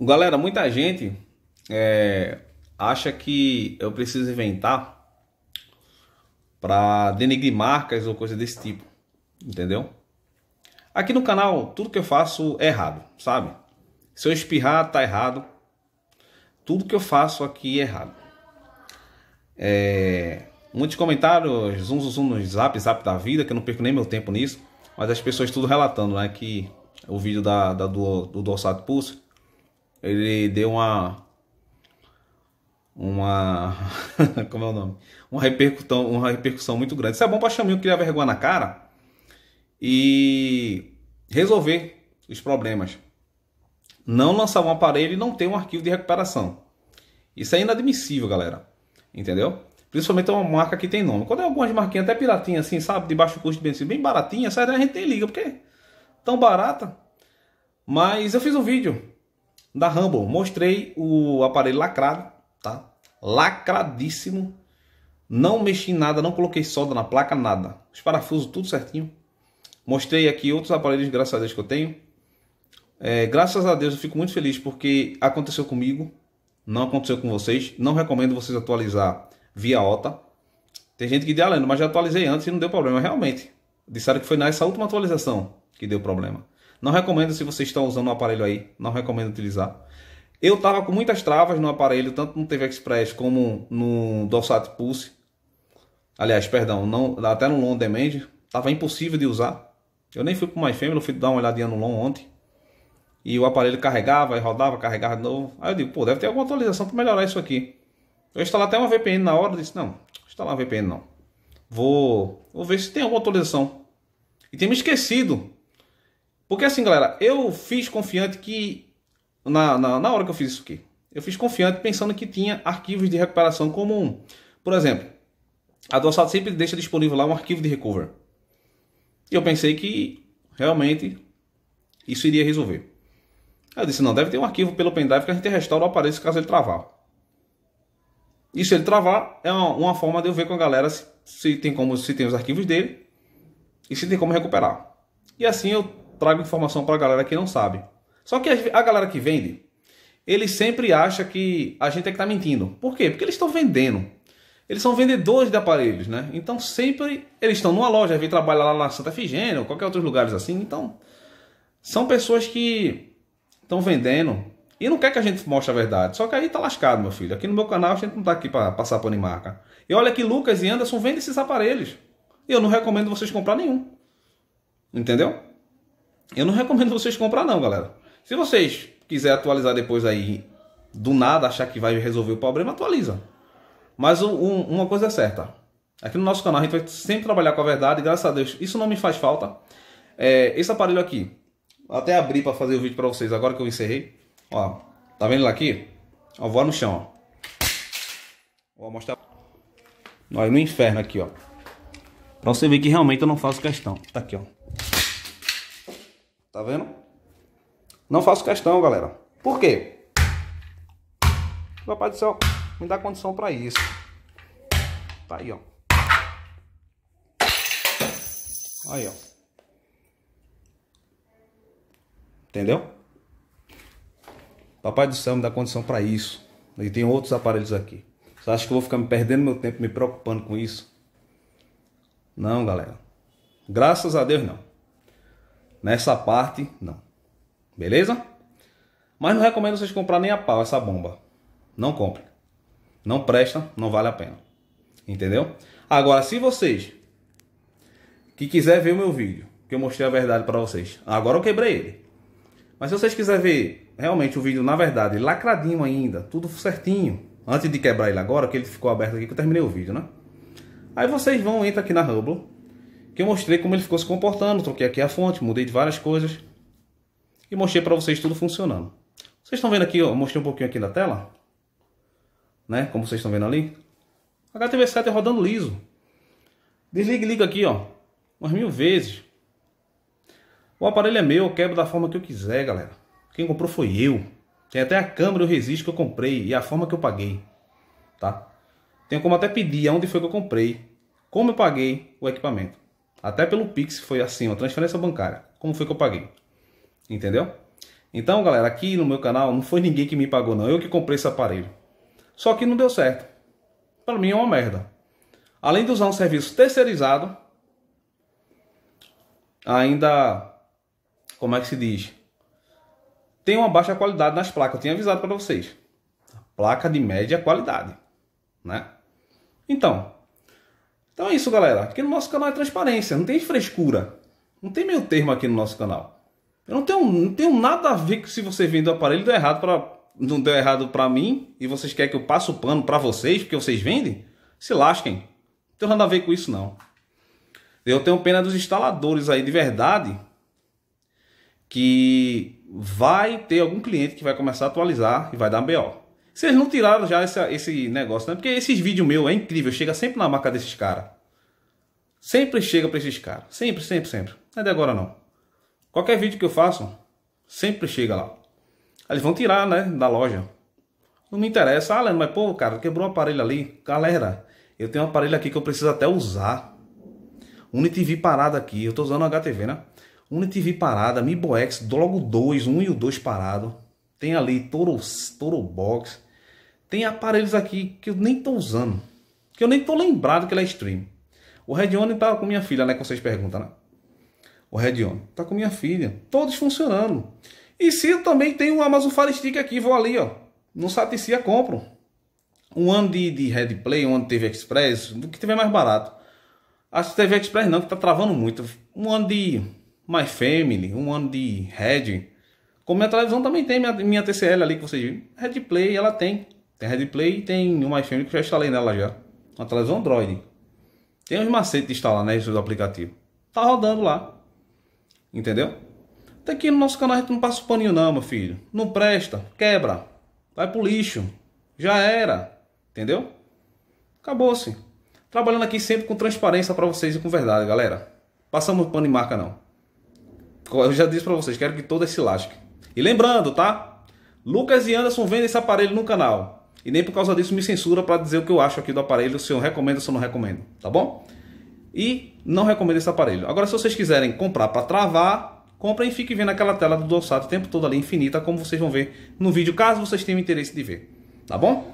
Galera, muita gente é, acha que eu preciso inventar para denegrir marcas ou coisa desse tipo, entendeu? Aqui no canal, tudo que eu faço é errado, sabe? Se eu espirrar, tá errado. Tudo que eu faço aqui é errado. É, muitos comentários, zoom, zoom, zoom no zap, zap da vida, que eu não perco nem meu tempo nisso. Mas as pessoas tudo relatando, né? Que o vídeo da, da do, do dorsado pulso ele deu uma uma como é o nome uma repercussão uma repercussão muito grande isso é bom para Chaminho criar vergonha na cara e resolver os problemas não lançar um aparelho e não ter um arquivo de recuperação isso é inadmissível galera entendeu principalmente uma marca que tem nome quando é algumas marquinhas até piratinha assim sabe de baixo custo bem bem baratinha sai a gente tem liga porque é tão barata mas eu fiz um vídeo da Rumble. Mostrei o aparelho lacrado, tá? Lacradíssimo. Não mexi em nada, não coloquei solda na placa, nada. Os parafusos tudo certinho. Mostrei aqui outros aparelhos, graças a Deus, que eu tenho. É, graças a Deus eu fico muito feliz porque aconteceu comigo, não aconteceu com vocês. Não recomendo vocês atualizar via OTA. Tem gente que diz, ah, Leandro, mas já atualizei antes e não deu problema. Realmente, disseram que foi nessa última atualização que deu problema. Não recomendo se vocês estão usando o um aparelho aí, não recomendo utilizar. Eu tava com muitas travas no aparelho, tanto no TV Express como no Dorsat Pulse. Aliás, perdão, não, até no Long Demand, tava impossível de usar. Eu nem fui pro MyFamily, eu fui dar uma olhadinha no Long ontem. E o aparelho carregava e rodava, carregava de novo. Aí eu digo, pô, deve ter alguma atualização para melhorar isso aqui. Eu instalei até uma VPN na hora, disse, não, instalar uma VPN não. Vou, vou ver se tem alguma atualização. E tinha me esquecido porque assim, galera, eu fiz confiante que. Na, na, na hora que eu fiz isso aqui, eu fiz confiante pensando que tinha arquivos de recuperação comum. Por exemplo, a DOSAT sempre deixa disponível lá um arquivo de recover. E eu pensei que realmente isso iria resolver. Aí eu disse, não, deve ter um arquivo pelo pendrive que a gente restaura o aparelho caso ele travar. E se ele travar, é uma, uma forma de eu ver com a galera se, se, tem como se tem os arquivos dele e se tem como recuperar. E assim eu trago informação para a galera que não sabe. Só que a galera que vende, eles sempre acha que a gente é que está mentindo. Por quê? Porque eles estão vendendo. Eles são vendedores de aparelhos, né? Então sempre eles estão numa loja, vem trabalhar lá na Santa Figênia ou qualquer outros lugares assim. Então são pessoas que estão vendendo e não quer que a gente mostre a verdade. Só que aí tá lascado, meu filho. Aqui no meu canal a gente não tá aqui para passar por marca. E olha que Lucas e Anderson vendem esses aparelhos. E eu não recomendo vocês comprar nenhum. Entendeu? Eu não recomendo vocês comprar não, galera. Se vocês quiserem atualizar depois aí, do nada, achar que vai resolver o problema, atualiza. Mas um, uma coisa é certa. Aqui no nosso canal a gente vai sempre trabalhar com a verdade, graças a Deus. Isso não me faz falta. É, esse aparelho aqui, até abri para fazer o vídeo para vocês agora que eu encerrei. Ó, tá vendo lá aqui? Ó, voa no chão, ó. Vou mostrar. Olha, no inferno aqui, ó. Pra você ver que realmente eu não faço questão. Tá aqui, ó. Tá vendo? Não faço questão, galera. Por quê? Papai do céu, me dá condição para isso. Tá aí, ó. Aí, ó. Entendeu? Papai do céu me dá condição para isso. E tem outros aparelhos aqui. Você acha que eu vou ficar me perdendo meu tempo me preocupando com isso? Não, galera. Graças a Deus não. Nessa parte, não. Beleza? Mas não recomendo vocês comprar nem a pau essa bomba. Não compre. Não presta, não vale a pena. Entendeu? Agora, se vocês que quiser ver o meu vídeo, que eu mostrei a verdade para vocês. Agora eu quebrei ele. Mas se vocês quiserem ver realmente o vídeo na verdade, lacradinho ainda, tudo certinho, antes de quebrar ele agora, que ele ficou aberto aqui que eu terminei o vídeo, né? Aí vocês vão, entra aqui na Hubble, que eu mostrei como ele ficou se comportando, troquei aqui a fonte, mudei de várias coisas e mostrei para vocês tudo funcionando. Vocês estão vendo aqui, eu mostrei um pouquinho aqui na tela, né? Como vocês estão vendo ali. HTV7 é rodando liso. Desliga e liga aqui, ó, umas mil vezes. O aparelho é meu, eu quebro da forma que eu quiser, galera. Quem comprou foi eu. Tem até a câmera e o resiste que eu comprei e a forma que eu paguei, tá? Tenho como até pedir aonde foi que eu comprei, como eu paguei o equipamento. Até pelo Pix foi assim, uma transferência bancária. Como foi que eu paguei? Entendeu? Então, galera, aqui no meu canal não foi ninguém que me pagou não, eu que comprei esse aparelho. Só que não deu certo. Para mim é uma merda. Além de usar um serviço terceirizado, ainda como é que se diz? Tem uma baixa qualidade nas placas, eu tinha avisado para vocês. Placa de média qualidade, né? Então, então é isso, galera. Aqui no nosso canal é transparência, não tem frescura. Não tem meio termo aqui no nosso canal. Eu não tenho, não tenho nada a ver que se você vende o aparelho deu errado para não deu errado para mim e vocês querem que eu passe o pano para vocês porque vocês vendem? Se lasquem. Não tem nada a ver com isso não. Eu tenho pena dos instaladores aí de verdade que vai ter algum cliente que vai começar a atualizar e vai dar BO. Vocês não tiraram já essa, esse negócio, né? Porque esses vídeos meu é incrível, chega sempre na marca desses caras. Sempre chega para esses caras. Sempre, sempre, sempre. Não é de agora não. Qualquer vídeo que eu faço, sempre chega lá. Eles vão tirar, né? Da loja. Não me interessa. Ah, Leandro, mas pô, cara, quebrou um aparelho ali. Galera, eu tenho um aparelho aqui que eu preciso até usar. UniTV parada aqui. Eu tô usando HTV, né? UniTV parada, MiBoX, logo 2, 1 um e o 2 parado. Tem ali Toro, Toro Box. Tem aparelhos aqui que eu nem estou usando. Que eu nem estou lembrado que ele é stream. O Redone tá com minha filha, né? Que vocês perguntam, né? O Redone tá com minha filha. Todos funcionando. E se eu também tenho um Amazon Fire Stick aqui, vou ali, ó. No Saticia compro. Um ano de, de Red Play, um ano de TV Express, do que tiver mais barato. Acho que TV Express não, que tá travando muito. Um ano de My Family, um ano de Red. Como minha televisão também tem, minha, minha TCL ali que vocês viram. Red Play, ela tem. Tem Redplay Play e tem uma MyFilm que já instalei nela já. Uma televisão Android. Tem uns macetes de instalar, né? Isso do aplicativo. Tá rodando lá. Entendeu? Até aqui no nosso canal a gente não passa o paninho não, meu filho. Não presta. Quebra. Vai pro lixo. Já era. Entendeu? Acabou-se. Trabalhando aqui sempre com transparência para vocês e com verdade, galera. Passamos pano e marca não. Eu já disse para vocês, quero que toda se lasque. E lembrando, tá? Lucas e Anderson vendem esse aparelho no canal. E nem por causa disso me censura para dizer o que eu acho aqui do aparelho, se eu recomendo ou se eu não recomendo, tá bom? E não recomendo esse aparelho. Agora, se vocês quiserem comprar para travar, comprem e fiquem vendo aquela tela do Dorsato o tempo todo ali, infinita, como vocês vão ver no vídeo, caso vocês tenham interesse de ver, tá bom?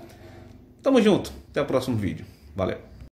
Tamo junto, até o próximo vídeo. Valeu!